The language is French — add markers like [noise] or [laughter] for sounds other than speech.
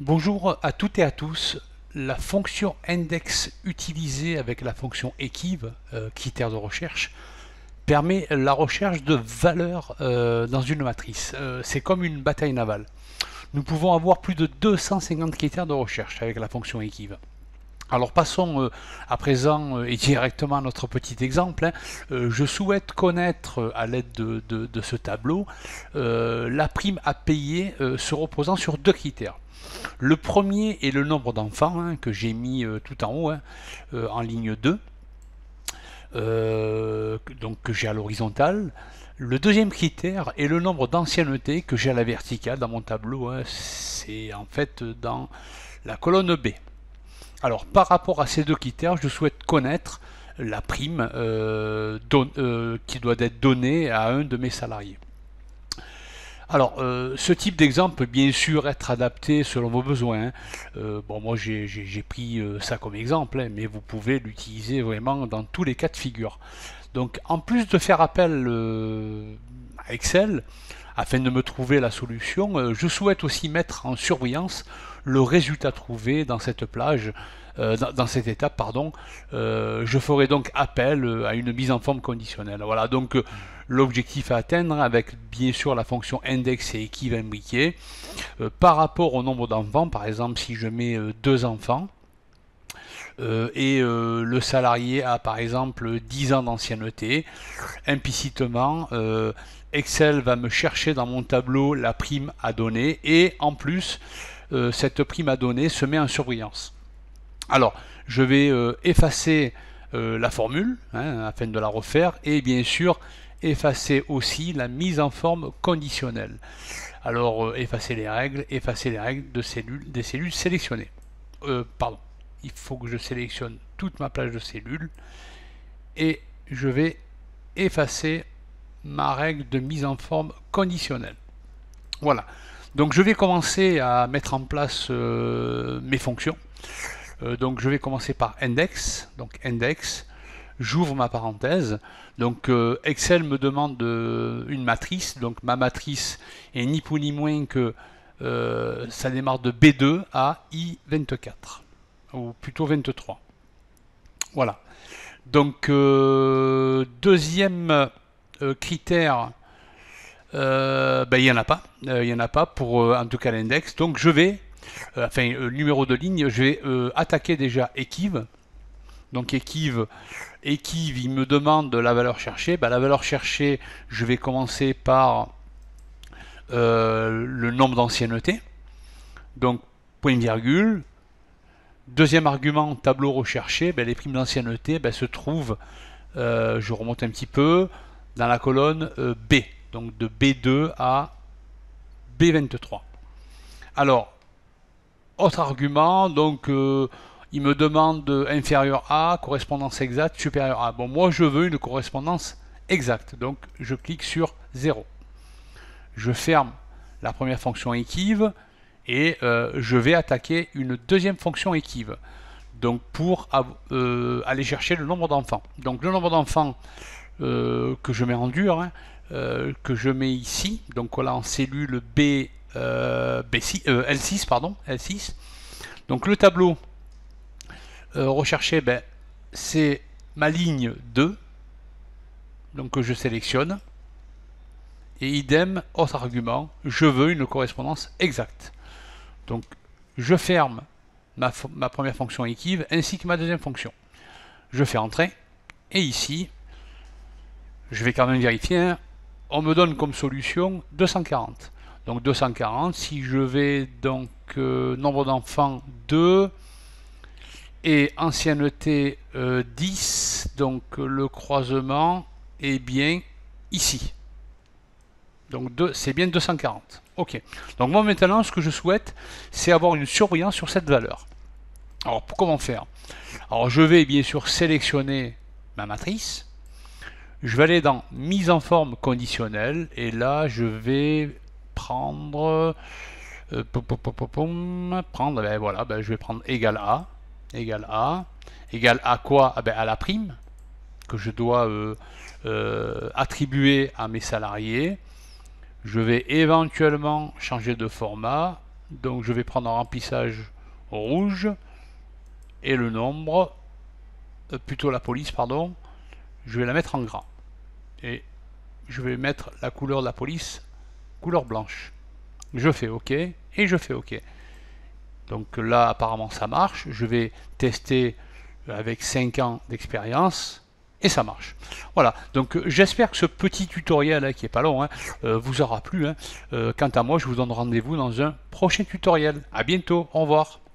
Bonjour à toutes et à tous. La fonction index utilisée avec la fonction equiv, euh, critère de recherche, permet la recherche de valeurs euh, dans une matrice. Euh, c'est comme une bataille navale. Nous pouvons avoir plus de 250 critères de recherche avec la fonction equiv. Alors passons euh, à présent euh, et [laughs] directement à notre petit exemple. Hein. Euh, je souhaite connaître à l'aide de, ce tableau la prime à payer se reposant sur deux critères. Le premier est le nombre d'enfants hein, que j'ai mis tout en haut hein, en ligne 2, donc que j'ai à l'horizontale. Le deuxième critère est le nombre d'ancienneté que j'ai à la verticale dans mon tableau. C'est en fait dans la colonne B. Alors, par rapport à ces deux critères, je souhaite connaître la prime euh, euh, qui doit être donnée à un de mes salariés. Alors, euh, ce type d'exemple peut bien sûr être adapté selon vos besoins. Hein. Euh, bon, moi j'ai pris euh, ça comme exemple, hein, mais vous pouvez l'utiliser vraiment dans tous les cas de figure. Donc, en plus de faire appel à Excel, afin de me trouver la solution, je souhaite aussi mettre en surveillance le résultat trouvé dans cette plage euh, dans, cette étape, pardon, euh, je ferai donc appel euh, à une mise en forme conditionnelle. Voilà, donc l'objectif à atteindre avec bien sûr la fonction index et qui va par rapport au nombre d'enfants, par exemple, si je mets deux enfants, et le salarié a par exemple 10 ans d'ancienneté, implicitement, Excel va me chercher dans mon tableau la prime à donner et en plus, cette prime à donner se met en surveillance alors, je vais euh, effacer euh, la formule hein, afin de la refaire et bien sûr effacer aussi la mise en forme conditionnelle. Alors, euh, effacer les règles, effacer les règles de cellules, des cellules sélectionnées. pardon, il faut que je sélectionne toute ma plage de cellules et je vais effacer ma règle de mise en forme conditionnelle. Voilà. Donc je vais commencer à mettre en place mes fonctions. Euh, donc je vais commencer par index. Donc index, j'ouvre ma parenthèse. Donc euh, Excel me demande euh, une matrice. Donc ma matrice est ni plus ni moins que ça démarre de B2 à I24. Ou plutôt 23. Voilà. Donc deuxième critère ben, il n'y en a pas. Il y en a pas pour, en tout cas, l'index. Donc, je vais euh, enfin, euh, numéro de ligne, je vais euh, attaquer déjà Equive. Donc Equive, Equive, il me demande la valeur cherchée. Bah, la valeur cherchée, je vais commencer par le nombre d'ancienneté. Donc point virgule. Deuxième argument, tableau recherché, bah, les primes d'ancienneté bah, se trouvent, je remonte un petit peu, dans la colonne B, donc de B2 à B23. Alors, autre argument, donc euh, il me demande inférieur à, correspondance exacte, supérieur à. Bon, moi je veux une correspondance exacte, donc je clique sur 0. Je ferme la première fonction équive et euh, je vais attaquer une deuxième fonction équive. Donc pour euh, aller chercher le nombre d'enfants. Donc le nombre d'enfants que je mets en dur, hein, que je mets ici, donc voilà en cellule B euh, euh, L6, pardon, L6. Donc le tableau euh, recherché, ben, c'est ma ligne 2, donc que je sélectionne. Et idem, autre argument, je veux une correspondance exacte. Donc je ferme ma, première fonction équive ainsi que ma deuxième fonction. Je fais entrer, et ici, je vais quand même vérifier, hein, on me donne comme solution 240 donc 240. Si je vais donc euh, nombre d'enfants 2 et ancienneté 10, euh, donc euh, le croisement est bien ici. Donc c'est bien 240. Ok. Donc moi maintenant, ce que je souhaite, c'est avoir une surveillance sur cette valeur. Alors comment faire Alors je vais bien sûr sélectionner ma matrice. Je vais aller dans mise en forme conditionnelle et là je vais prendre. Euh, prendre, ben voilà, ben je vais prendre égal à. Égal à. Égal à quoi ah ben À la prime que je dois euh, euh, attribuer à mes salariés. Je vais éventuellement changer de format. Donc je vais prendre un remplissage rouge et le nombre, plutôt la police, pardon, je vais la mettre en gras. Et je vais mettre la couleur de la police couleur blanche. Je fais OK et je fais OK. Donc là, apparemment, ça marche. Je vais tester avec 5 ans d'expérience et ça marche. Voilà, donc euh, j'espère que ce petit tutoriel hein, qui est pas long hein, euh, vous aura plu. Hein. Euh, quant à moi, je vous donne rendez-vous dans un prochain tutoriel. à bientôt, au revoir.